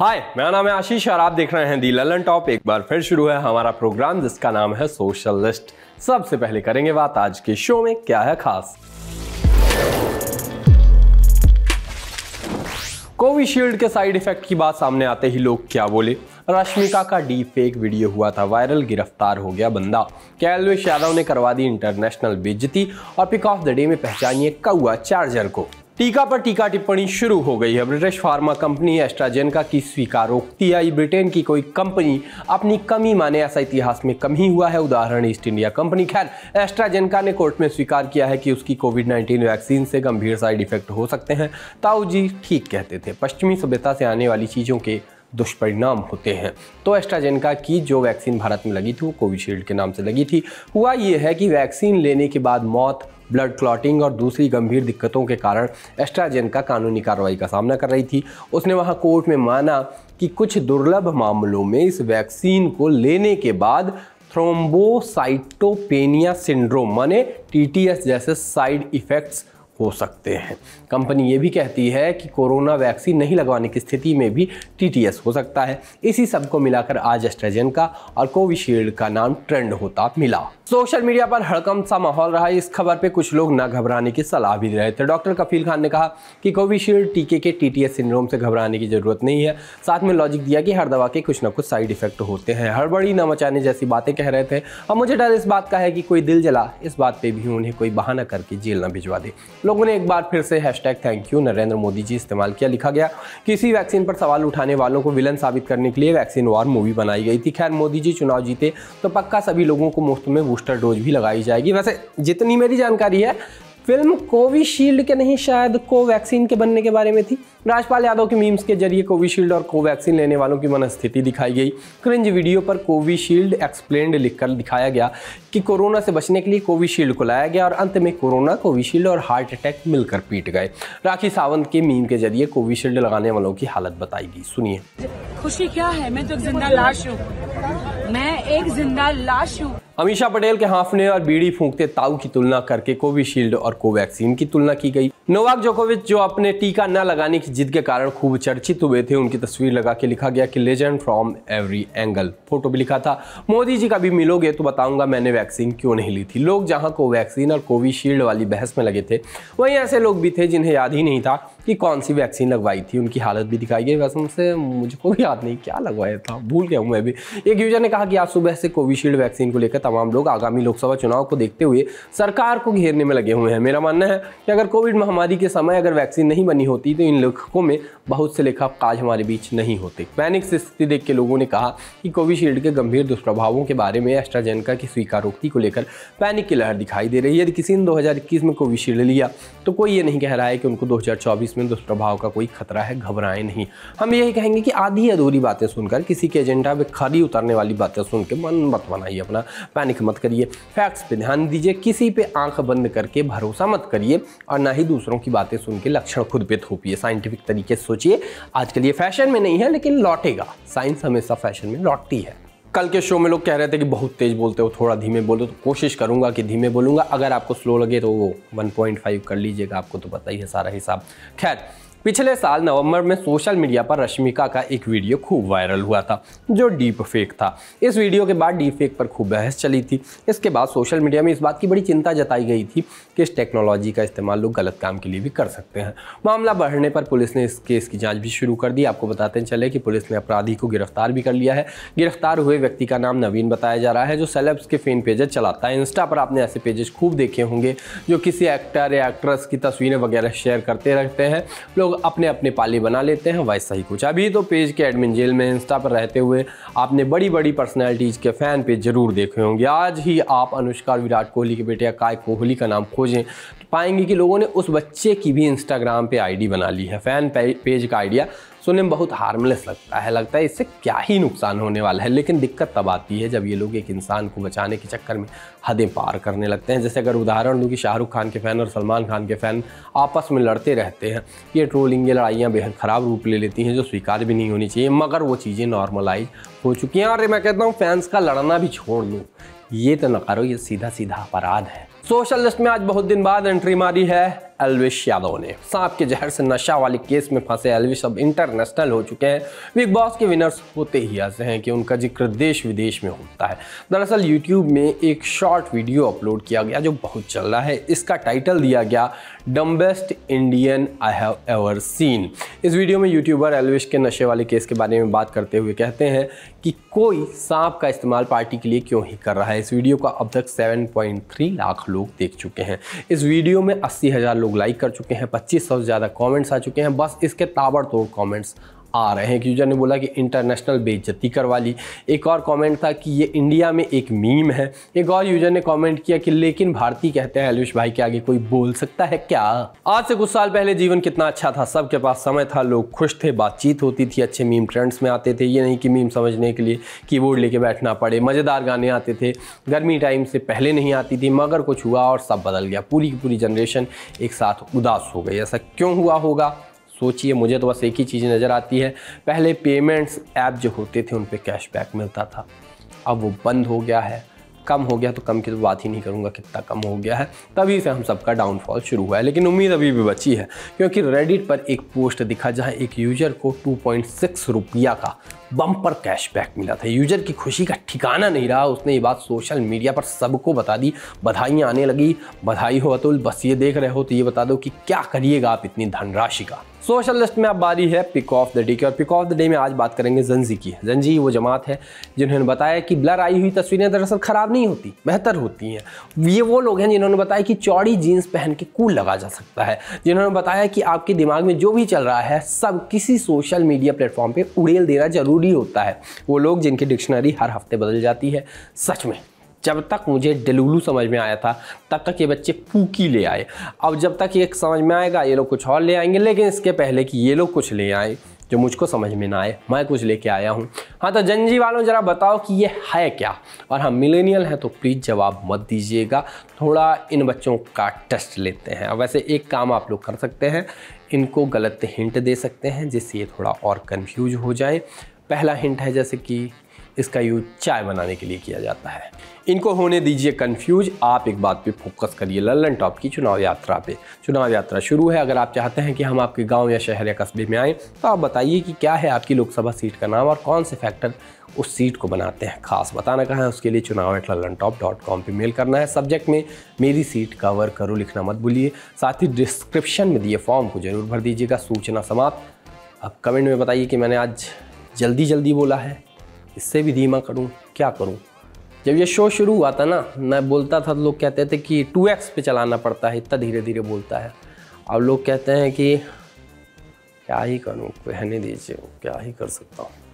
हाय मेरा नाम है आशीष और आप देख रहे हैं दी ललन टॉप एक बार फिर शुरू है हमारा प्रोग्राम जिसका नाम है सोशलिस्ट सबसे पहले करेंगे बात आज के शो में क्या है खास कोविशील्ड के साइड इफेक्ट की बात सामने आते ही लोग क्या बोले रश्मिका का डी फेक वीडियो हुआ था वायरल गिरफ्तार हो गया बंदा कैलवेश यादव ने करवा दी इंटरनेशनल बेजती और पिक ऑफ द डे में पहचानिए कौआ चार्जर को टीका पर टीका टिप्पणी शुरू हो गई है ब्रिटिश फार्मा कंपनी एस्ट्राजेनका की स्वीकारोक्ति आई ब्रिटेन की कोई कंपनी अपनी कमी माने ऐसा इतिहास में कम ही हुआ है उदाहरण ईस्ट इंडिया कंपनी खैर एस्ट्राजेनका ने कोर्ट में स्वीकार किया है कि उसकी कोविड 19 वैक्सीन से गंभीर साइड इफेक्ट हो सकते हैं ताऊ जी ठीक कहते थे पश्चिमी सभ्यता से आने वाली चीज़ों के दुष्परिणाम होते हैं तो एस्ट्राजेनका की जो वैक्सीन भारत में लगी थी वो कोविशील्ड के नाम से लगी थी हुआ ये है कि वैक्सीन लेने के बाद मौत ब्लड क्लॉटिंग और दूसरी गंभीर दिक्कतों के कारण एस्ट्राजेनका कानूनी कार्रवाई का सामना कर रही थी उसने वहाँ कोर्ट में माना कि कुछ दुर्लभ मामलों में इस वैक्सीन को लेने के बाद थ्रोम्बोसाइटोपेनिया सिंड्रोम माने टीटीएस जैसे साइड इफ़ेक्ट्स हो सकते हैं कंपनी ये भी कहती है कि कोरोना वैक्सीन नहीं लगवाने की स्थिति में भी टी हो सकता है इसी सब को मिलाकर आज एस्ट्रेजन का और कोविशील्ड का नाम ट्रेंड होता मिला सोशल मीडिया पर हड़कम सा माहौल रहा इस खबर पे कुछ लोग ना घबराने की सलाह भी दे रहे थे डॉक्टर कफील खान ने कहा कि कोविशील्ड टीके के टी सिंड्रोम से घबराने की जरूरत नहीं है साथ में लॉजिक दिया कि हर दवा के कुछ ना कुछ साइड इफेक्ट होते हैं हड़बड़ी न मचाने जैसी बातें कह रहे थे और मुझे डर इस बात का है कि कोई दिल जला इस बात पर भी उन्हें कोई बहाना करके जेल ना भिजवा दे लोगों ने एक बार फिर से hashtag thank you Narendra Modi ji इस्तेमाल किया लिखा गया किसी वैक्सीन पर सवाल उठाने वालों को विलन साबित करने के लिए वैक्सीन वार मूवी बनाई गई थी खैर मोदी जी चुनाव जीते तो पक्का सभी लोगों को मुफ्त में बूस्टर डोज भी लगाई जाएगी वैसे जितनी मेरी जानकारी है फिल्म कोविशील्ड के नहीं शायद कोवैक्सीन के बनने के बारे में थी राजपाल यादव के मीम्स के जरिए कोविशील्ड और कोवैक्सीन लेने वालों की मनस्थिति दिखाई गई क्रिंज वीडियो पर कोविशील्ड एक्सप्लेन्ड लिखकर दिखाया गया कि कोरोना से बचने के लिए कोविशील्ड को लाया गया और अंत में कोरोना कोविशील्ड और हार्ट अटैक मिलकर पीट गए राखी सावंत के मीम के जरिए कोविशील्ड लगाने वालों की हालत बताई गई सुनिए खुशी क्या है मैं तो जिंदा लाश हूँ मैं एक जिंदा लाश हूँ अमीशा पटेल के हाफने और बीड़ी फूंकते ताऊ की तुलना करके कोविशील्ड और कोवैक्सीन की तुलना की गई नोवाक जोकोविच जो अपने टीका न लगाने की जिद के कारण खूब चर्चित हुए थे उनकी तस्वीर लगा के लिखा गया कि legend from every angle photo भी लिखा था मोदी जी का भी मिलोगे तो बताऊंगा मैंने वैक्सीन क्यों नहीं ली थी लोग जहाँ कोवैक्सीन और कोविशील्ड वाली बहस में लगे थे वहीं ऐसे लोग भी थे जिन्हें याद ही नहीं था कि कौन सी वैक्सीन लगवाई थी उनकी हालत भी दिखाई गई वैसे उनसे मुझको भी याद नहीं क्या लगवाया था भूल गया हूँ मैं भी एक यूजर ने कहा कि आज सुबह से कोविशील्ड वैक्सीन को लेकर तमाम लोग आगामी लोकसभा चुनाव को देखते हुए सरकार को घेरने में लगे हुए हैं मेरा मानना है कि अगर कोविड महामारी के समय अगर वैक्सीन नहीं बनी होती तो इन लेखकों में बहुत से लेखक आज हमारे बीच नहीं होते पैनिक स्थिति देख के लोगों ने कहा कि कोविशील्ड के गंभीर दुष्प्रभावों के बारे में एस्ट्राजेनका की स्वीकारोक्ति को लेकर पैनिक की लहर दिखाई दे रही है यदि किसी ने दो में कोविशील्ड लिया तो कोई ये नहीं कह रहा है कि उनको दो इसमें दुष्प्रभाव का कोई खतरा है घबराए नहीं हम यही कहेंगे कि आधी अधूरी बातें सुनकर किसी के एजेंडा में खाली उतरने वाली बातें सुन के मन मत बनाइए अपना पैनिक मत करिए फैक्ट्स पर ध्यान दीजिए किसी पर आंख बंद करके भरोसा मत करिए और ना ही दूसरों की बातें सुन के लक्षण खुद पे थोपिए साइंटिफिक तरीके से सोचिए आजकल ये फैशन में नहीं है लेकिन लौटेगा साइंस हमेशा फैशन में लौटती है कल के शो में लोग कह रहे थे कि बहुत तेज़ बोलते हो थोड़ा धीमे बोलो तो कोशिश करूँगा कि धीमे बोलूँगा अगर आपको स्लो लगे तो वो 1.5 कर लीजिएगा आपको तो पता ही है सारा हिसाब खैर पिछले साल नवंबर में सोशल मीडिया पर रश्मिका का एक वीडियो खूब वायरल हुआ था जो डीप फेक था इस वीडियो के बाद डीप फेक पर खूब बहस चली थी इसके बाद सोशल मीडिया में इस बात की बड़ी चिंता जताई गई थी कि इस टेक्नोलॉजी का इस्तेमाल लोग गलत काम के लिए भी कर सकते हैं मामला बढ़ने पर पुलिस ने इस केस की जाँच भी शुरू कर दी आपको बताते चले कि पुलिस ने अपराधी को गिरफ्तार भी कर लिया है गिरफ्तार हुए व्यक्ति का नाम नवीन बताया जा रहा है जो सेलेब्स के फेन पेजेस चलाता है इंस्टा पर आपने ऐसे पेजेस खूब देखे होंगे जो किसी एक्टर या एक्ट्रेस की तस्वीरें वगैरह शेयर करते रहते हैं लोग अपने अपने पाले बना लेते हैं वैसा ही कुछ अभी तो पेज के एडमिन जेल में इंस्टा पर रहते हुए आपने बड़ी बड़ी पर्सनैलिटीज़ के फ़ैन पेज ज़रूर देखे होंगे आज ही आप अनुष्का विराट कोहली के बेटे काय कोहली का नाम खोजें तो पाएंगे कि लोगों ने उस बच्चे की भी इंस्टाग्राम पर आईडी बना ली है फ़ैन पेज का आइडिया सुनने में बहुत हार्मलेस लगता है लगता है इससे क्या ही नुकसान होने वाला है लेकिन दिक्कत तब आती है जब ये लोग एक इंसान को बचाने के चक्कर में हदें पार करने लगते हैं जैसे अगर उदाहरण दूँ कि शाहरुख खान के फ़ैन और सलमान खान के फ़ैन आपस में लड़ते रहते हैं ये ट्रोलिंग ये लड़ाइयाँ बेहद ख़राब रूप ले लेती हैं जो स्वीकार भी नहीं होनी चाहिए मगर वो चीज़ें नॉर्मलाइज हो चुकी हैं और मैं कहता हूँ फैंस का लड़ना भी छोड़ लूँ ये तो न करो ये सीधा सीधा अपराध है सोशल लिस्ट में आज बहुत दिन बाद एंट्री मारी है एलविश यादव ने सांप के जहर से नशा वाले केस में फंसे एलविश अब इंटरनेशनल हो चुके हैं बिग बॉस के विनर्स होते ही ऐसे हैं कि उनका जिक्र देश विदेश में होता है दरअसल यूट्यूब में एक शॉर्ट वीडियो अपलोड किया गया जो बहुत चल रहा है इसका टाइटल दिया गया dumbest Indian I have ever seen इस वीडियो में यूट्यूबर एलविश के नशे वाले केस के बारे में बात करते हुए कहते हैं कि कोई सांप का इस्तेमाल पार्टी के लिए क्यों ही कर रहा है इस वीडियो को अब तक 7.3 लाख लोग देख चुके हैं इस वीडियो में अस्सी हज़ार लोग लाइक कर चुके हैं 2500 से ज़्यादा कमेंट्स आ चुके हैं बस इसके ताबड़तोड़ कमेंट्स आ रहे हैं एक यूजर ने बोला कि इंटरनेशनल बेइज्जती करवा ली एक और कमेंट था कि ये इंडिया में एक मीम है एक और यूजर ने कमेंट किया कि लेकिन भारतीय कहते हैं आयुष भाई के आगे कोई बोल सकता है क्या आज से कुछ साल पहले जीवन कितना अच्छा था सबके पास समय था लोग खुश थे बातचीत होती थी अच्छे मीम ट्रेंड्स में आते थे ये नहीं कि मीम समझने के लिए कीबोर्ड लेके बैठना पड़े मज़ेदार गाने आते थे गर्मी टाइम से पहले नहीं आती थी मगर कुछ हुआ और सब बदल गया पूरी की पूरी जनरेशन एक साथ उदास हो गई ऐसा क्यों हुआ होगा सोचिए मुझे तो बस एक ही चीज़ नज़र आती है पहले पेमेंट्स ऐप जो होते थे उन पर कैशबैक मिलता था अब वो बंद हो गया है कम हो गया तो कम की तो बात ही नहीं करूँगा कितना कम हो गया है तभी से हम सबका डाउनफॉल शुरू हुआ है लेकिन उम्मीद अभी भी बची है क्योंकि रेडिट पर एक पोस्ट दिखा जहाँ एक यूजर को 2.6 रुपया का बम्पर कैशबैक मिला था यूजर की खुशी का ठिकाना नहीं रहा उसने ये बात सोशल मीडिया पर सबको बता दी बधाइयाँ आने लगी बधाई हो अतुल बस ये देख रहे हो तो ये बता दो कि क्या करिएगा आप इतनी धनराशि का सोशल लिस्ट में अब बारी है पिक ऑफ द डे की और पिक ऑफ द डे में आज बात करेंगे जंजी की जंजी वो जमात है जिन्होंने बताया कि ब्लर आई हुई तस्वीरें दरअसल ख़राब नहीं होती बेहतर होती हैं ये वो लोग हैं जिन्होंने बताया कि चौड़ी जीन्स पहन के कूल लगा जा सकता है जिन्होंने बताया कि आपके दिमाग में जो भी चल रहा है सब किसी सोशल मीडिया प्लेटफॉर्म पर उड़ेल देना ज़रूरी होता है वो लोग जिनकी डिक्शनरी हर हफ्ते बदल जाती है सच में जब तक मुझे डेलुलू समझ में आया था तब तक ये बच्चे पूकी ले आए अब जब तक ये समझ में आएगा ये लोग कुछ और ले आएंगे लेकिन इसके पहले कि ये लोग कुछ ले आए जो मुझको समझ में ना आए मैं कुछ लेके आया हूँ हाँ तो जंजी वालों ज़रा बताओ कि ये है क्या और हम हाँ, मिलेनियल हैं तो प्लीज़ जवाब मत दीजिएगा थोड़ा इन बच्चों का टेस्ट लेते हैं वैसे एक काम आप लोग कर सकते हैं इनको गलत हिंट दे सकते हैं जिससे ये थोड़ा और कन्फ्यूज हो जाए पहला हिंट है जैसे कि इसका यूज चाय बनाने के लिए किया जाता है इनको होने दीजिए कन्फ्यूज आप एक बात पे फोकस करिए लल्लन टॉप की चुनाव यात्रा पे चुनाव यात्रा शुरू है अगर आप चाहते हैं कि हम आपके गांव या शहर या कस्बे में आएँ तो आप बताइए कि क्या है आपकी लोकसभा सीट का नाम और कौन से फैक्टर उस सीट को बनाते हैं खास बताना कहाँ है उसके लिए चुनाव at Lallantop dot com पर मेल करना है सब्जेक्ट में मेरी सीट कवर करो लिखना मत भूलिए साथ ही डिस्क्रिप्शन में दिए फॉर्म को ज़रूर भर दीजिएगा सूचना समाप्त अब कमेंट में बताइए कि मैंने आज जल्दी जल्दी बोला है इससे भी धीमा करूँ क्या करूँ जब ये शो शुरू हुआ था ना मैं बोलता था तो लोग कहते थे कि टू एक्स पे चलाना पड़ता है इतना धीरे धीरे बोलता है अब लोग कहते हैं कि क्या ही करूँ कहने दीजिए क्या ही कर सकता हूँ